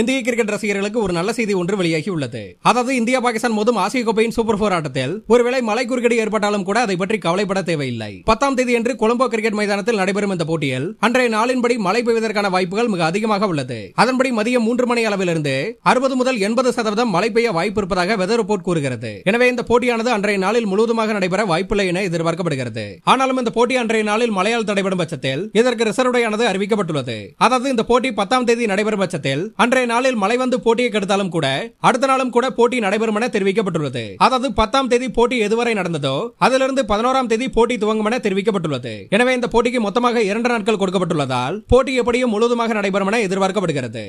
இந்திய கிரிக்கெட் ரசிகர்களுக்கு ஒரு நல்ல செய்தி ஒன்று வெளியாகி உள்ளது அதாவது இந்தியா பாகிஸ்தான் மோதும் ஆசிய கோப்பையின் சூப்பர் போர் ஆட்டத்தில் ஒருவேளை மலை குறுக்கடி ஏற்பட்டாலும் கூட அதை பற்றி கவலைப்பட தேவையில்லை பத்தாம் தேதி என்று கொழும்போ கிரிக்கெட் மைதானத்தில் நடைபெறும் இந்த போட்டியில் அன்றைய நாளின்படி மழை பெய்வதற்கான வாய்ப்புகள் மிக அதிகமாக உள்ளது அதன்படி மதியம் மூன்று மணி அளவிலிருந்து அறுபது முதல் எண்பது சதவீதம் மழை பெய்ய வாய்ப்பு இருப்பதாக வெதர் ரிப்போர்ட் கூறுகிறது எனவே இந்த போட்டியானது அன்றைய நாளில் முழுவதுமாக நடைபெற வாய்ப்பில்லை என எதிர்பார்க்கப்படுகிறது ஆனாலும் இந்த போட்டி அன்றைய நாளில் மழையால் தடைபடும் பட்சத்தில் இதற்கு ரிசர்வ் டேயானது அறிவிக்கப்பட்டுள்ளது அதாவது இந்த போட்டி பத்தாம் தேதி நடைபெறும் பட்சத்தில் அன்றைய இன்றைய நாளில் மழை வந்து போட்டியை கெடுத்தாலும் கூட அடுத்த நாளும் கூட போட்டி நடைபெறும் என தெரிவிக்கப்பட்டுள்ளது அதாவது பத்தாம் தேதி போட்டி எதுவரை நடந்ததோ அதிலிருந்து பதினோராம் தேதி போட்டி துவங்கும் என தெரிவிக்கப்பட்டுள்ளது எனவே இந்த போட்டிக்கு மொத்தமாக இரண்டு நாட்கள் கொடுக்கப்பட்டுள்ளதால் போட்டி எப்படியும் முழுவதுமாக நடைபெறும் என எதிர்பார்க்கப்படுகிறது